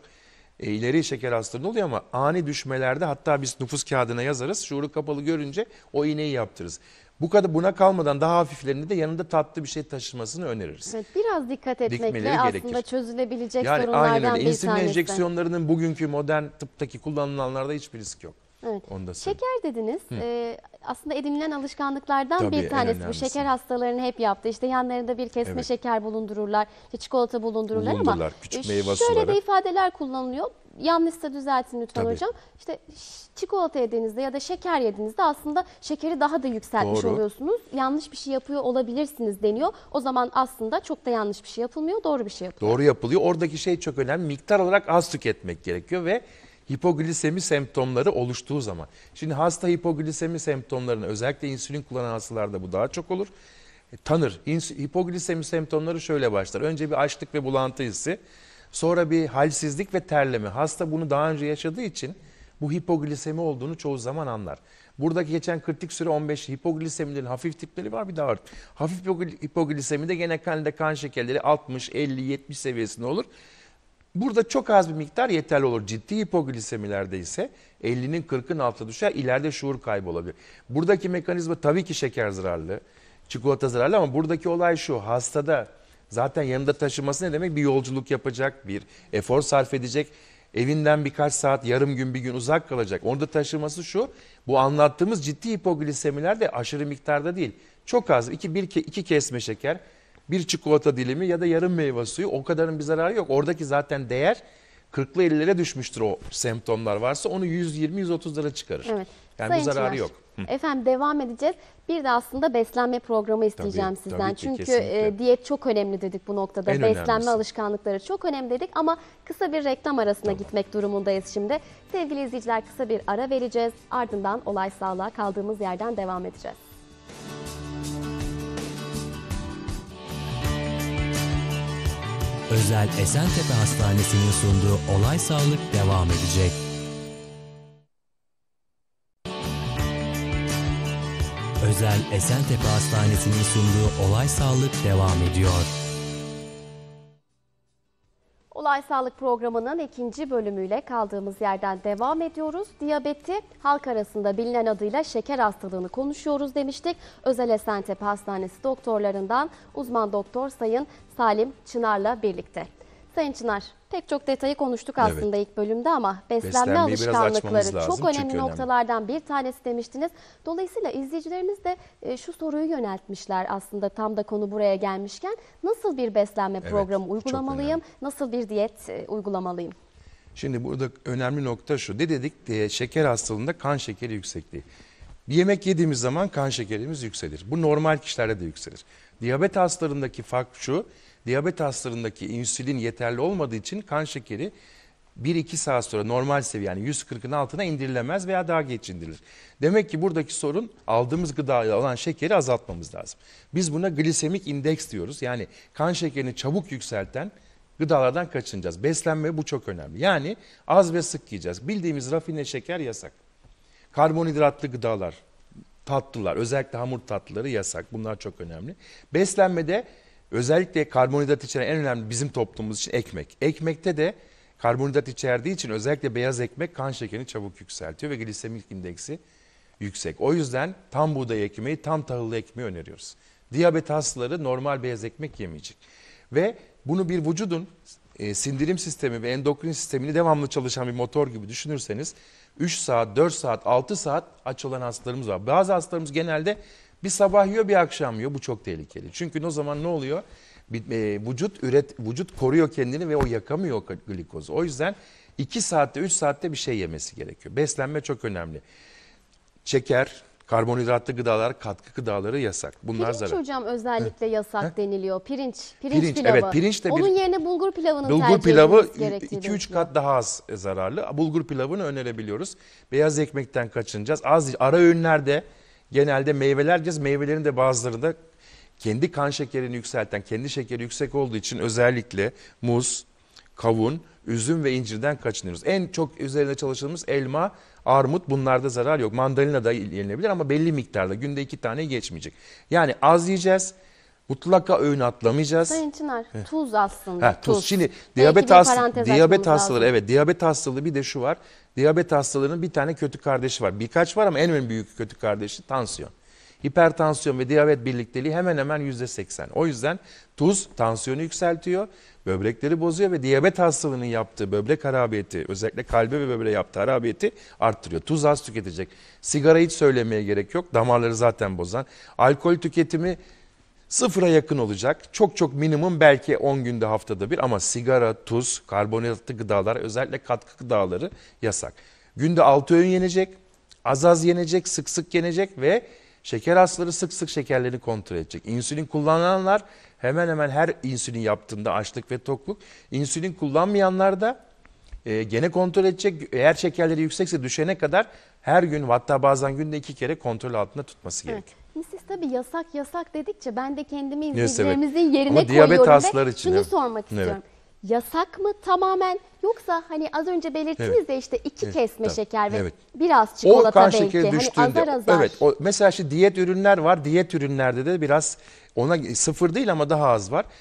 e, ileri şeker hastalığında oluyor ama ani düşmelerde hatta biz nüfus kağıdına yazarız. Şuuru kapalı görünce o iğneyi yaptırırız. Bu kadar buna kalmadan daha hafiflerini de yanında tatlı bir şey taşımasını öneririz. Evet biraz dikkat etmekle aslında çözülebilecek yani sorunlardan aynen öyle. bir tanesi. İnsülin enjeksiyonlarının bugünkü modern tıptaki kullanılanlarda hiçbir risk yok. Evet. Onu da Şeker dediniz. Ee, aslında edinilen alışkanlıklardan Tabii, bir tanesi bu. Şeker hastalarını hep yaptı. İşte yanlarında bir kesme Evet. şeker bulundururlar, işte çikolata bulundururlar ama küçük e, meyve şöyle de ifadeler kullanılıyor. Yanlışsa düzeltin lütfen Tabii. hocam. İşte çikolata yediğinizde ya da şeker yediğinizde aslında şekeri daha da yükseltmiş Doğru. oluyorsunuz. Yanlış bir şey yapıyor olabilirsiniz deniyor. O zaman aslında çok da yanlış bir şey yapılmıyor, doğru bir şey yapılıyor. Doğru yapılıyor. Oradaki şey çok önemli. Miktar olarak az tüketmek gerekiyor ve hipoglisemi semptomları oluştuğu zaman. Şimdi hasta hipoglisemi semptomlarını özellikle insülin kullanan hastalarda bu daha çok olur. E, tanır. İns hipoglisemi semptomları şöyle başlar. Önce bir açlık ve bulantı hissi. Sonra bir halsizlik ve terleme. Hasta bunu daha önce yaşadığı için bu hipoglisemi olduğunu çoğu zaman anlar. Buradaki geçen kritik süre 15 hipoglisemilerin hafif tipleri var bir daha var. Hafif hipoglisemi de gene kanda kan şekerleri 60, 50, 70 seviyesinde olur. Burada çok az bir miktar yeterli olur. Ciddi hipoglisemilerde ise 50'nin 40'ın altına düşer. ileride şuur kaybı olabilir. Buradaki mekanizma tabii ki şeker zararlı, çikolata zararlı ama buradaki olay şu. Hastada zaten yanında taşıması ne demek? Bir yolculuk yapacak, bir efor sarf edecek. Evinden birkaç saat, yarım gün, bir gün uzak kalacak. Onu da taşıması şu. Bu anlattığımız ciddi hipoglisemilerde aşırı miktarda değil. Çok az. iki bir iki kesme şeker bir çikolata dilimi ya da yarım meyve suyu o kadarın bir zararı yok. Oradaki zaten değer 40'lı 50'lere düşmüştür o semptomlar varsa onu 120-130 lira çıkarır. Evet. Yani Sayın bu zararı Çınar, yok. Efendim devam edeceğiz. Bir de aslında beslenme programı isteyeceğim tabii, sizden. Tabii ki, Çünkü e, diyet çok önemli dedik bu noktada. En beslenme önemlisi. alışkanlıkları çok önemli dedik ama kısa bir reklam arasına tamam. gitmek durumundayız şimdi. Sevgili izleyiciler kısa bir ara vereceğiz. Ardından olay sağlığa kaldığımız yerden devam edeceğiz. Özel Esentepe Hastanesi'nin sunduğu Olay Sağlık devam edecek. Özel Esentepe Hastanesi'nin sunduğu Olay Sağlık devam ediyor. Olay Sağlık programının ikinci bölümüyle kaldığımız yerden devam ediyoruz. Diyabeti halk arasında bilinen adıyla şeker hastalığını konuşuyoruz demiştik. Özel esentep Hastanesi doktorlarından uzman doktor Sayın Salim Çınar'la birlikte. Sayın Çınar, pek çok detayı konuştuk aslında evet. ilk bölümde ama beslenme Beslenmeyi alışkanlıkları lazım, çok önemli noktalardan önemli. bir tanesi demiştiniz. Dolayısıyla izleyicilerimiz de e, şu soruyu yöneltmişler aslında tam da konu buraya gelmişken. Nasıl bir beslenme evet, programı uygulamalıyım, nasıl bir diyet e, uygulamalıyım? Şimdi burada önemli nokta şu. Ne dedik? Diye, şeker hastalığında kan şekeri yüksekliği. Bir yemek yediğimiz zaman kan şekerimiz yükselir. Bu normal kişilerde de yükselir. Diyabet hastalarındaki fark şu Diyabet hastalarındaki insülin yeterli olmadığı için kan şekeri 1-2 saat sonra normal seviye yani 140'ın altına indirilemez veya daha geç indirilir. Demek ki buradaki sorun aldığımız gıdaya olan şekeri azaltmamız lazım. Biz buna glisemik indeks diyoruz. Yani kan şekerini çabuk yükselten gıdalardan kaçınacağız. Beslenme bu çok önemli. Yani az ve sık yiyeceğiz. Bildiğimiz rafine şeker yasak. Karbonhidratlı gıdalar, tatlılar özellikle hamur tatlıları yasak. Bunlar çok önemli. Beslenmede Özellikle karbonhidrat içeren en önemli bizim toplumumuz için ekmek. Ekmekte de karbonhidrat içerdiği için özellikle beyaz ekmek kan şekerini çabuk yükseltiyor ve glisemik indeksi yüksek. O yüzden tam buğday ekmeği, tam tahıllı ekmeği öneriyoruz. Diyabet hastaları normal beyaz ekmek yemeyecek. Ve bunu bir vücudun e, sindirim sistemi ve endokrin sistemini devamlı çalışan bir motor gibi düşünürseniz 3 saat, 4 saat, 6 saat aç olan hastalarımız var. Bazı hastalarımız genelde bir sabah yiyor bir akşam yiyor. Bu çok tehlikeli. Çünkü o zaman ne oluyor? E, vücut üret, vücut koruyor kendini ve o yakamıyor o glikozu. O yüzden 2 saatte 3 saatte bir şey yemesi gerekiyor. Beslenme çok önemli. Şeker, Karbonhidratlı gıdalar, katkı gıdaları yasak. Bunlar pirinç zarar. hocam özellikle yasak deniliyor. Pirinç, pirinç, pirinç pilavı. Evet, pirinç de bir, Onun yerine bulgur pilavının bulgur pilavı 2-3 kat daha az e, zararlı. Bulgur pilavını önerebiliyoruz. Beyaz ekmekten kaçınacağız. Az ara öğünlerde genelde meyveler yiyeceğiz. Meyvelerin de bazıları da kendi kan şekerini yükselten, kendi şekeri yüksek olduğu için özellikle muz, kavun, üzüm ve incirden kaçınıyoruz. En çok üzerine çalıştığımız elma, armut bunlarda zarar yok. Mandalina da yenilebilir ama belli miktarda günde iki tane geçmeyecek. Yani az yiyeceğiz Mutlaka öğün atlamayacağız. Sayın Çınar, He. tuz aslında. Ha, tuz. tuz. Şimdi diyabet, hasta, diyabet hastaları, lazım. evet diyabet hastalığı bir de şu var. Diyabet hastalarının bir tane kötü kardeşi var. Birkaç var ama en önemli büyük kötü kardeşi tansiyon. Hipertansiyon ve diyabet birlikteliği hemen hemen yüzde %80. O yüzden tuz tansiyonu yükseltiyor, böbrekleri bozuyor ve diyabet hastalığının yaptığı böbrek harabiyeti, özellikle kalbe ve böbreğe yaptığı harabiyeti arttırıyor. Tuz az tüketecek. Sigara hiç söylemeye gerek yok. Damarları zaten bozan. Alkol tüketimi sıfıra yakın olacak. Çok çok minimum belki 10 günde haftada bir ama sigara, tuz, karbonhidratlı gıdalar özellikle katkı gıdaları yasak. Günde 6 öğün yenecek, az az yenecek, sık sık yenecek ve şeker hastaları sık sık şekerlerini kontrol edecek. İnsülin kullananlar hemen hemen her insülin yaptığında açlık ve tokluk. İnsülin kullanmayanlar da e, gene kontrol edecek. Eğer şekerleri yüksekse düşene kadar her gün hatta bazen günde iki kere kontrol altında tutması gerekiyor. Şimdi siz tabii yasak yasak dedikçe ben de kendimi izleyicilerimizin yerine koyuyorum hastaları ve için, şunu evet. sormak istiyorum. yasak mı tamamen yoksa hani az önce belirttiniz evet. de işte iki evet. kesme Tabii. şeker ve evet. biraz çikolata o kan belki hani düştüğünde, hani azar azar. Evet o, mesela şimdi diyet ürünler var diyet ürünlerde de biraz ona sıfır değil ama daha az var. Ya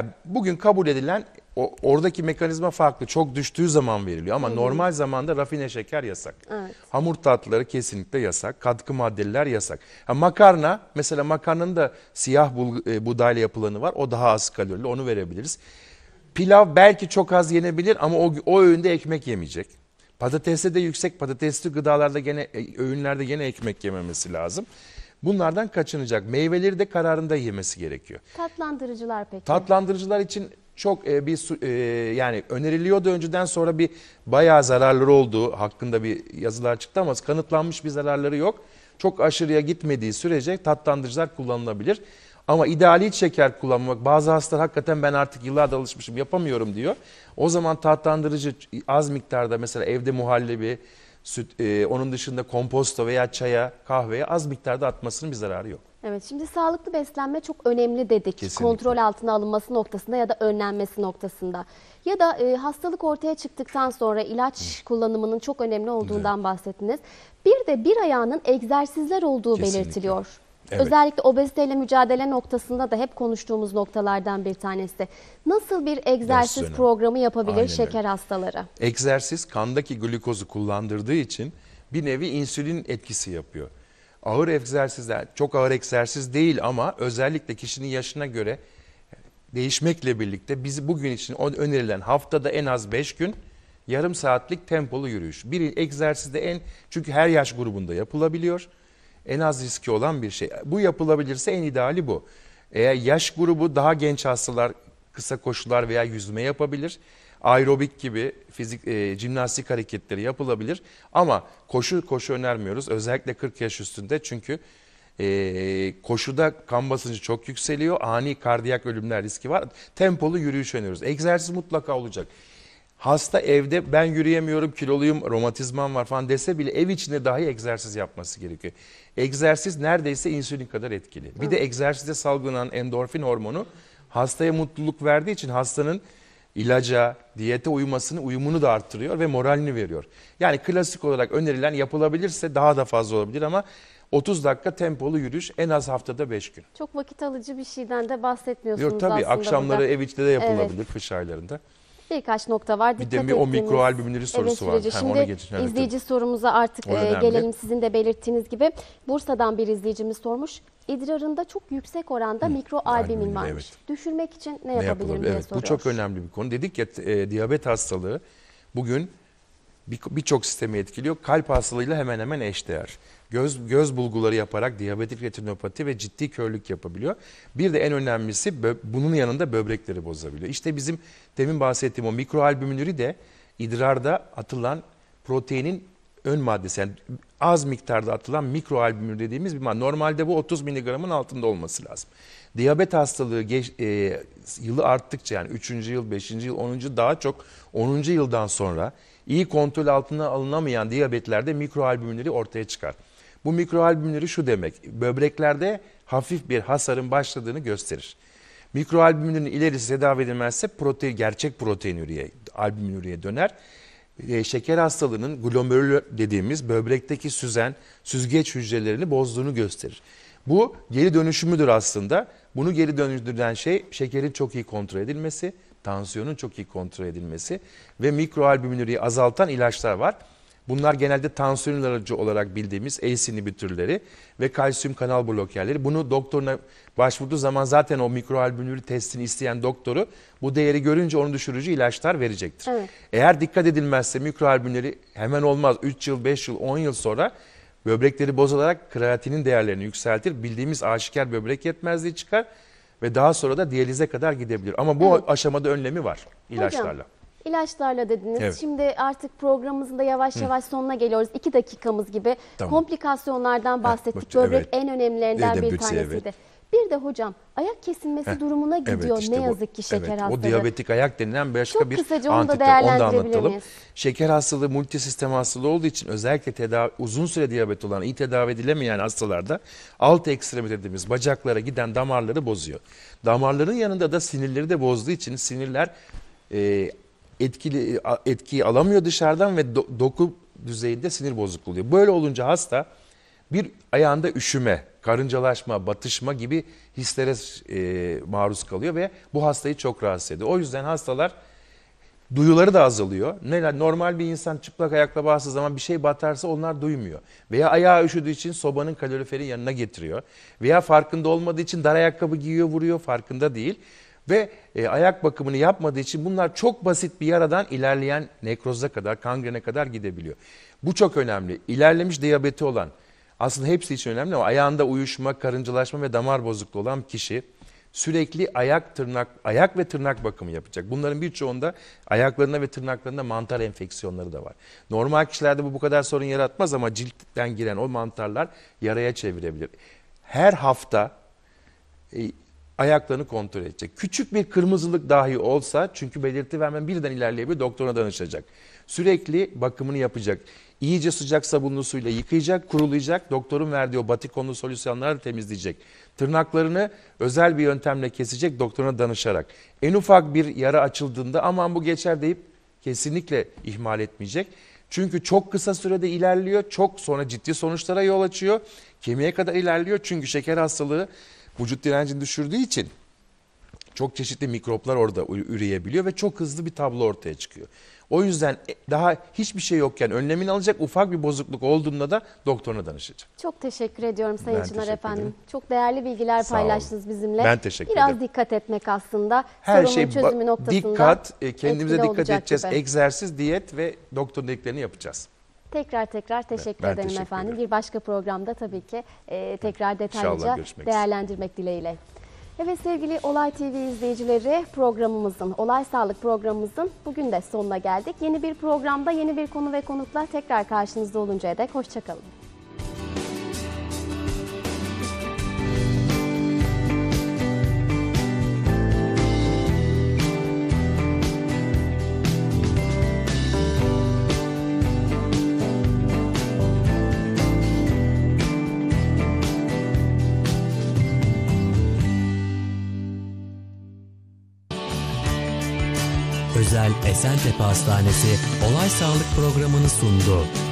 yani bugün kabul edilen o, oradaki mekanizma farklı. Çok düştüğü zaman veriliyor ama Hı-hı. normal zamanda rafine şeker yasak. Evet. Hamur tatlıları kesinlikle yasak. Katkı maddeler yasak. Ha, makarna mesela makarnanın da siyah bul, e, buğdayla yapılanı var. O daha az kalorili onu verebiliriz. Pilav belki çok az yenebilir ama o, o öğünde ekmek yemeyecek. Patateste de yüksek patatesli gıdalarda gene e, öğünlerde gene ekmek yememesi lazım. Bunlardan kaçınacak. Meyveleri de kararında yemesi gerekiyor. Tatlandırıcılar peki? Tatlandırıcılar için çok e, bir e, yani öneriliyordu önceden sonra bir bayağı zararları olduğu hakkında bir yazılar çıktı ama kanıtlanmış bir zararları yok. Çok aşırıya gitmediği sürece tatlandırıcılar kullanılabilir. Ama ideali şeker kullanmak bazı hastalar hakikaten ben artık yıllardır alışmışım yapamıyorum diyor. O zaman tatlandırıcı az miktarda mesela evde muhallebi, süt, e, onun dışında komposto veya çaya, kahveye az miktarda atmasının bir zararı yok. Evet şimdi sağlıklı beslenme çok önemli dedik. Kesinlikle. Kontrol altına alınması noktasında ya da önlenmesi noktasında. Ya da e, hastalık ortaya çıktıktan sonra ilaç Hı. kullanımının çok önemli olduğundan evet. bahsettiniz. Bir de bir ayağının egzersizler olduğu Kesinlikle. belirtiliyor. Evet. Özellikle obeziteyle mücadele noktasında da hep konuştuğumuz noktalardan bir tanesi. Nasıl bir egzersiz programı yapabilir Aynen şeker öyle. hastaları? Egzersiz kandaki glukozu kullandırdığı için bir nevi insülin etkisi yapıyor ağır egzersizler, çok ağır egzersiz değil ama özellikle kişinin yaşına göre değişmekle birlikte bizi bugün için önerilen haftada en az 5 gün yarım saatlik tempolu yürüyüş. Bir egzersizde en çünkü her yaş grubunda yapılabiliyor. En az riski olan bir şey. Bu yapılabilirse en ideali bu. Eğer yaş grubu daha genç hastalar kısa koşular veya yüzme yapabilir aerobik gibi fizik e, jimnastik hareketleri yapılabilir. Ama koşu koşu önermiyoruz özellikle 40 yaş üstünde çünkü e, koşuda kan basıncı çok yükseliyor. Ani kardiyak ölümler riski var. Tempolu yürüyüş öneriyoruz. Egzersiz mutlaka olacak. Hasta evde ben yürüyemiyorum, kiloluyum, romatizmam var falan dese bile ev içinde dahi egzersiz yapması gerekiyor. Egzersiz neredeyse insülin kadar etkili. Bir de egzersizde salgılanan endorfin hormonu hastaya mutluluk verdiği için hastanın ilaca, diyete uyumasını, uyumunu da arttırıyor ve moralini veriyor. Yani klasik olarak önerilen yapılabilirse daha da fazla olabilir ama 30 dakika tempolu yürüyüş en az haftada 5 gün. Çok vakit alıcı bir şeyden de bahsetmiyorsunuz Yok, tabii, aslında. Tabii akşamları burada. ev içinde de yapılabilir evet. kış aylarında. Birkaç nokta var. Dikkat bir de bir o mikro albümleri sorusu evet, var. Hem Şimdi ona izleyici sorumuza artık e, gelelim. Sizin de belirttiğiniz gibi Bursa'dan bir izleyicimiz sormuş idrarında çok yüksek oranda Hı, mikro albumin varmış. Evet. Düşürmek için ne, ne yapabilirim diye evet, soruyor. Bu çok önemli bir konu. Dedik ya e, diyabet hastalığı bugün birçok bir sistemi etkiliyor. Kalp hastalığıyla hemen hemen eşdeğer. Göz, göz bulguları yaparak diyabetik retinopati ve ciddi körlük yapabiliyor. Bir de en önemlisi bunun yanında böbrekleri bozabiliyor. İşte bizim demin bahsettiğim o mikroalbuminleri de idrarda atılan proteinin ön maddesi yani az miktarda atılan mikro albümür dediğimiz bir madde. Normalde bu 30 miligramın altında olması lazım. Diyabet hastalığı geç, e, yılı arttıkça yani 3. yıl, 5. yıl, 10. daha çok 10. yıldan sonra iyi kontrol altına alınamayan diyabetlerde mikro albümleri ortaya çıkar. Bu mikro albümleri şu demek, böbreklerde hafif bir hasarın başladığını gösterir. Mikro albümünün ilerisi tedavi edilmezse protein, gerçek proteinüriye, albümünüriye döner ee, şeker hastalığının glomerül dediğimiz böbrekteki süzen süzgeç hücrelerini bozduğunu gösterir. Bu geri dönüşümüdür aslında. Bunu geri dönüştüren şey şekerin çok iyi kontrol edilmesi, tansiyonun çok iyi kontrol edilmesi ve mikroalbümünürü azaltan ilaçlar var. Bunlar genelde tansiyon ilacı olarak bildiğimiz ACE bir türleri ve kalsiyum kanal blokerleri. Bunu doktoruna başvurduğu zaman zaten o mikroalbümürü testini isteyen doktoru bu değeri görünce onu düşürücü ilaçlar verecektir. Evet. Eğer dikkat edilmezse mikroalbümleri hemen olmaz 3 yıl, 5 yıl, 10 yıl sonra böbrekleri bozularak kreatinin değerlerini yükseltir. Bildiğimiz aşikar böbrek yetmezliği çıkar ve daha sonra da diyalize kadar gidebilir. Ama bu evet. aşamada önlemi var ilaçlarla. Hocam. İlaçlarla dediniz. Evet. Şimdi artık programımızın da yavaş yavaş Hı. sonuna geliyoruz. İki dakikamız gibi. Tamam. Komplikasyonlardan bahsettik. Heh, Böbrek evet. en önemlilerinden bir, bir tanesiydi. Evet. Bir de hocam ayak kesilmesi Heh, durumuna gidiyor evet, işte ne yazık ki şeker evet, hastalığı. O diyabetik ayak denilen başka Çok bir kısaca onu da değerlendirebilir Şeker hastalığı multisistem hastalığı olduğu için özellikle tedavi, uzun süre diyabet olan iyi tedavi edilemeyen hastalarda alt ekstremite dediğimiz bacaklara giden damarları bozuyor. Damarların yanında da sinirleri de bozduğu için sinirler e, etkili etkiyi alamıyor dışarıdan ve do, doku düzeyinde sinir bozukluğu oluyor. Böyle olunca hasta bir ayağında üşüme, karıncalaşma, batışma gibi hislere e, maruz kalıyor ve bu hastayı çok rahatsız ediyor. O yüzden hastalar duyuları da azalıyor. Neler normal bir insan çıplak ayakla bastığı zaman bir şey batarsa onlar duymuyor. Veya ayağı üşüdüğü için sobanın kaloriferin yanına getiriyor. Veya farkında olmadığı için dar ayakkabı giyiyor, vuruyor, farkında değil. Ve e, ayak bakımını yapmadığı için bunlar çok basit bir yaradan ilerleyen nekroza kadar, kangrene kadar gidebiliyor. Bu çok önemli. İlerlemiş diyabeti olan, aslında hepsi için önemli ama ayağında uyuşma, karıncalaşma ve damar bozukluğu olan kişi sürekli ayak tırnak ayak ve tırnak bakımı yapacak. Bunların birçoğunda ayaklarında ve tırnaklarında mantar enfeksiyonları da var. Normal kişilerde bu bu kadar sorun yaratmaz ama ciltten giren o mantarlar yaraya çevirebilir. Her hafta e, ayaklarını kontrol edecek. Küçük bir kırmızılık dahi olsa çünkü belirti vermen birden ilerleyebilir doktoruna danışacak. Sürekli bakımını yapacak. İyice sıcak sabunlu suyla yıkayacak, kurulayacak. Doktorun verdiği o batikonlu solüsyonları temizleyecek. Tırnaklarını özel bir yöntemle kesecek doktoruna danışarak. En ufak bir yara açıldığında aman bu geçer deyip kesinlikle ihmal etmeyecek. Çünkü çok kısa sürede ilerliyor, çok sonra ciddi sonuçlara yol açıyor. Kemiğe kadar ilerliyor çünkü şeker hastalığı vücut direncini düşürdüğü için çok çeşitli mikroplar orada üreyebiliyor ve çok hızlı bir tablo ortaya çıkıyor. O yüzden e, daha hiçbir şey yokken önlemini alacak ufak bir bozukluk olduğunda da doktoruna danışacak. Çok teşekkür ediyorum Sayın ben Çınar efendim. Ederim. Çok değerli bilgiler Sağ paylaştınız bizimle. Ben teşekkür Biraz ederim. Biraz dikkat etmek aslında her sorunun şey çözümü noktasında. Dikkat, e, kendimize dikkat edeceğiz. Gibi. Egzersiz, diyet ve doktorun dediklerini yapacağız. Tekrar tekrar teşekkür ben ederim teşekkür efendim. Ederim. Bir başka programda tabii ki e, tekrar detaylıca değerlendirmek istedim. dileğiyle. Evet sevgili Olay TV izleyicileri programımızın, Olay Sağlık programımızın bugün de sonuna geldik. Yeni bir programda yeni bir konu ve konukla tekrar karşınızda oluncaya dek hoşçakalın. Esentepe Hastanesi Olay Sağlık programını sundu.